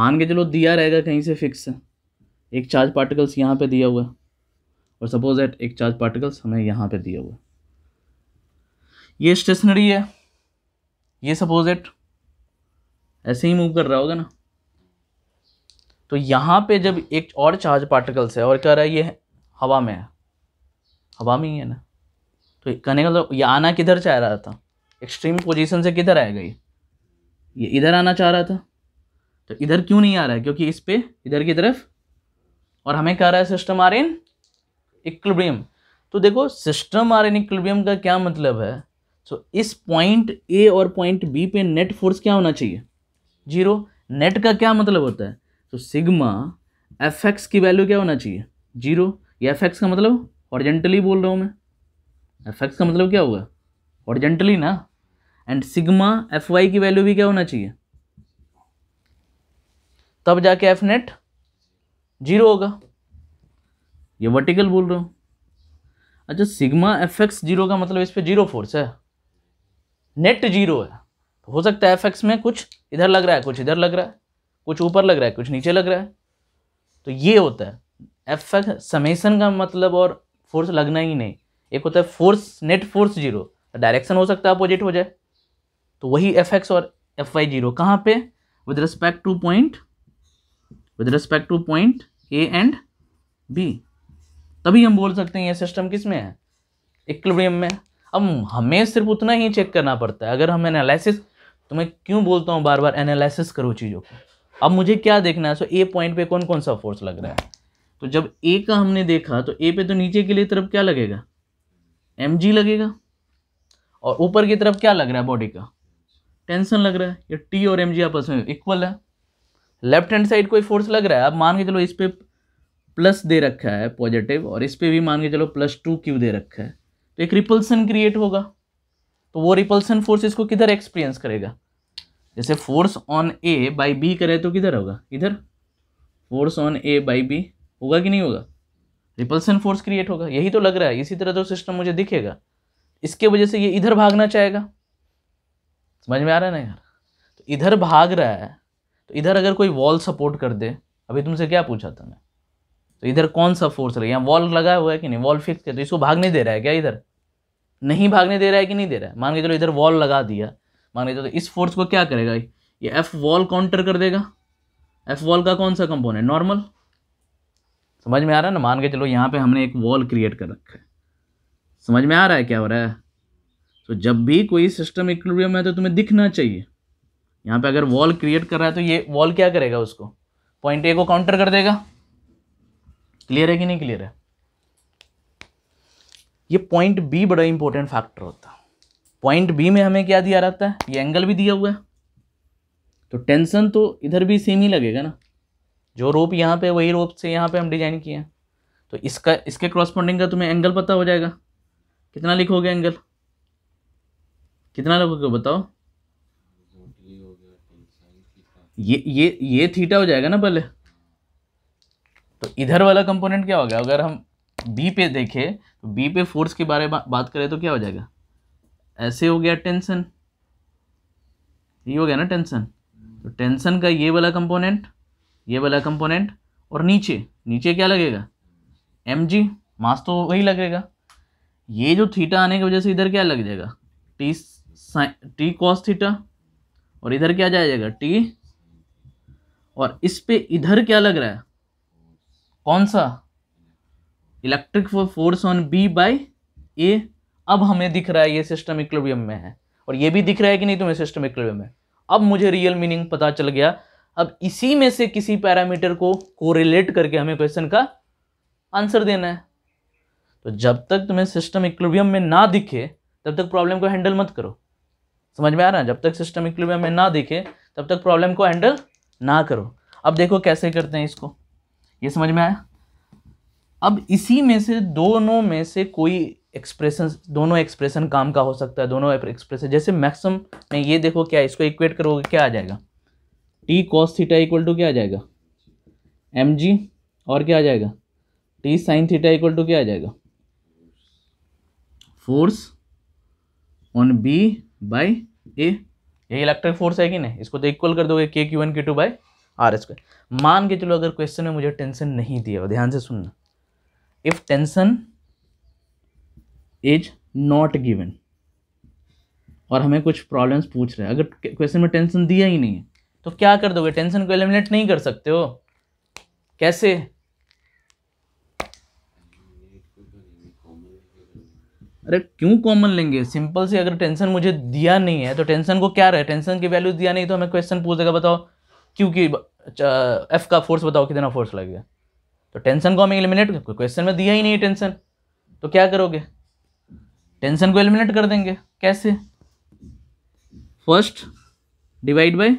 मान के चलो दिया रहेगा कहीं से फिक्स है एक चार्ज पार्टिकल्स यहाँ पर दिया हुआ है और सपोज दैट एक चार्ज पार्टिकल्स हमें यहाँ पर दिया हुआ है ये स्टेशनरी है ये सपोज इट ऐसे ही मूव कर रहा होगा ना तो यहाँ पे जब एक और चार्ज पार्टिकल्स है और कह रहा है ये हवा में है हवा में ही है ना तो कहने का तो ये आना किधर चाह रहा था एक्सट्रीम पोजीशन से किधर आएगा ये ये इधर आना चाह रहा था तो इधर क्यों नहीं आ रहा है क्योंकि इस पर इधर की तरफ और हमें कह रहा है सिस्टम आर इन इक्विलिब्रियम तो देखो सिस्टम आर इन इक्विलिब्रियम का क्या मतलब है सो इस पॉइंट ए और पॉइंट बी पे नेट फोर्स क्या होना चाहिए जीरो नेट का क्या मतलब होता है तो सिग्मा एफ एक्स की वैल्यू क्या होना चाहिए जीरो ये एफ एक्स का मतलब ऑरिजेंटली बोल रहा हूँ मैं एफ एक्स का मतलब क्या होगा ऑरिजेंटली ना एंड सिग्मा एफ वाई की वैल्यू भी क्या होना चाहिए तब जाके एफ नेट जीरो होगा ये वर्टिकल बोल रहा हूँ अच्छा सिग्मा एफ एक्स जीरो का मतलब इस पर जीरो फोर्स है नेट जीरो है तो हो सकता है एफ में कुछ इधर लग रहा है कुछ इधर लग रहा है कुछ ऊपर लग रहा है कुछ नीचे लग रहा है तो ये होता है एफ एक्स समेसन का मतलब और फोर्स लगना ही नहीं एक होता है force net force zero direction हो सकता है अपोजिट हो जाए तो वही एफ एक्स और एफ वाई जीरो कहाँ पे with respect to point with respect to point A and B तभी हम बोल सकते हैं ये सिस्टम किस में है इक्विलिब्रियम में अब हमें सिर्फ उतना ही चेक करना पड़ता है अगर हम एनालिसिस तो मैं क्यों बोलता हूँ बार बार एनालिसिस करो चीज़ों को अब मुझे क्या देखना है सो ए पॉइंट पे कौन कौन सा फोर्स लग रहा है तो जब ए का हमने देखा तो ए पे तो नीचे के लिए तरफ क्या लगेगा एम लगेगा और ऊपर की तरफ क्या लग रहा है बॉडी का टेंशन लग रहा है या टी और एम आपस में इक्वल है लेफ्ट हैंड साइड कोई फोर्स लग रहा है अब मान के चलो इस पर प्लस दे रखा है पॉजिटिव और इस पर भी मान के चलो प्लस टू क्यू दे रखा है तो एक रिपल्सन क्रिएट होगा तो वो रिपल्सन फोर्स इसको किधर एक्सपीरियंस करेगा जैसे force on A by B करे तो किधर होगा इधर force on A by B होगा कि नहीं होगा रिपल्सन फोर्स क्रिएट होगा यही तो लग रहा है इसी तरह तो सिस्टम मुझे दिखेगा इसके वजह से ये इधर भागना चाहेगा समझ में आ रहा है ना यार तो इधर भाग रहा है तो इधर अगर कोई वॉल सपोर्ट कर दे अभी तुमसे क्या पूछा था मैं तो इधर कौन सा फोर्स लगे यहाँ वॉल लगा हुआ है कि नहीं वॉल फिक्स है तो इसको भागने दे रहा है क्या इधर नहीं भागने दे रहा है कि नहीं दे रहा है मान के चलो इधर वॉल लगा दिया मान के चलो तो इस फोर्स को क्या करेगा ये एफ वॉल काउंटर कर देगा एफ वॉल का कौन सा कंपोनेंट नॉर्मल समझ में आ रहा है ना मान के चलो यहाँ पे हमने एक वॉल क्रिएट कर रखा है समझ में आ रहा है क्या हो रहा है तो जब भी कोई सिस्टम इक्विलिब्रियम है तो तुम्हें दिखना चाहिए यहाँ पे अगर वॉल क्रिएट कर रहा है तो ये वॉल क्या करेगा उसको पॉइंट ए को काउंटर कर देगा क्लियर है कि नहीं क्लियर है ये पॉइंट बी बड़ा इंपॉर्टेंट फैक्टर होता है पॉइंट बी में हमें क्या दिया रहता है ये एंगल भी दिया हुआ है तो टेंशन तो इधर भी सेम ही लगेगा ना जो रोप यहाँ पे वही रोप से यहाँ पे हम डिजाइन किए हैं तो इसका इसके क्रॉसपॉन्डिंग का तुम्हें एंगल पता हो जाएगा कितना लिखोगे एंगल कितना लिखोगे बताओ ये ये ये थीटा हो जाएगा ना पहले तो इधर वाला कंपोनेंट क्या हो गया अगर हम बी पे देखें तो बी पे फोर्स के बारे में बा, बात करें तो क्या हो जाएगा ऐसे हो गया टेंशन ये हो गया ना टेंशन तो टेंशन का ये वाला कंपोनेंट ये वाला कंपोनेंट और नीचे नीचे क्या लगेगा एम जी मास तो वही लगेगा ये जो थीटा आने की वजह से इधर क्या लग जाएगा T sine T cos theta और इधर क्या जाएगा टी और इस पे इधर क्या लग रहा है कौन सा electric force on B by A अब हमें दिख रहा है ये सिस्टम इक्लोबियम में है और ये भी दिख रहा है कि नहीं तुम्हें सिस्टम इक्लोबियम में अब मुझे रियल मीनिंग पता चल गया अब इसी में से किसी पैरामीटर को कोरिलेट करके हमें क्वेश्चन का आंसर देना है तो जब तक तुम्हें सिस्टम इक्लोबियम में ना दिखे तब तक प्रॉब्लम को हैंडल मत करो समझ में आ रहा है जब तक सिस्टम इक्लोबियम में ना दिखे तब तक प्रॉब्लम को हैंडल ना करो अब देखो कैसे करते हैं इसको ये समझ में आया अब इसी में से दोनों में से कोई एक्सप्रेशन दोनों एक्सप्रेशन काम का हो सकता है दोनों एक्सप्रेशन जैसे मैक्सिमम में ये देखो क्या इसको इक्वेट करोगे क्या आ जाएगा T cos theta equal to क्या आ जाएगा एम जी और क्या आ जाएगा T sine theta equal to क्या आ जाएगा force on B by A ये इलेक्ट्रिक फोर्स है कि नहीं इसको तो इक्वल कर दोगे K Q N K two by R square मान के चलो अगर क्वेश्चन में मुझे टेंशन नहीं दिया हो ध्यान से सुनना if tension is not given और हमें कुछ प्रॉब्लम्स पूछ रहे हैं अगर क्वेश्चन में टेंशन दिया ही नहीं है तो क्या कर दोगे टेंशन को एलिमिनेट नहीं कर सकते हो कैसे अरे क्यों कॉमन लेंगे सिंपल से अगर टेंशन मुझे दिया नहीं है तो टेंशन को क्या रहे टेंशन की वैल्यूज दिया नहीं तो हमें क्वेश्चन पूछ देगा बताओ क्यू की एफ का फोर्स बताओ कितना फोर्स लग गया तो टेंशन को हमें एलिमिनेट क्वेश्चन में दिया ही नहीं टेंशन तो क्या करोगे टेंशन को एलिमिनेट कर देंगे कैसे फर्स्ट डिवाइड बाय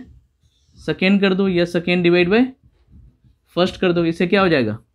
सेकेंड कर दो या सेकेंड डिवाइड बाय फर्स्ट कर दो इससे क्या हो जाएगा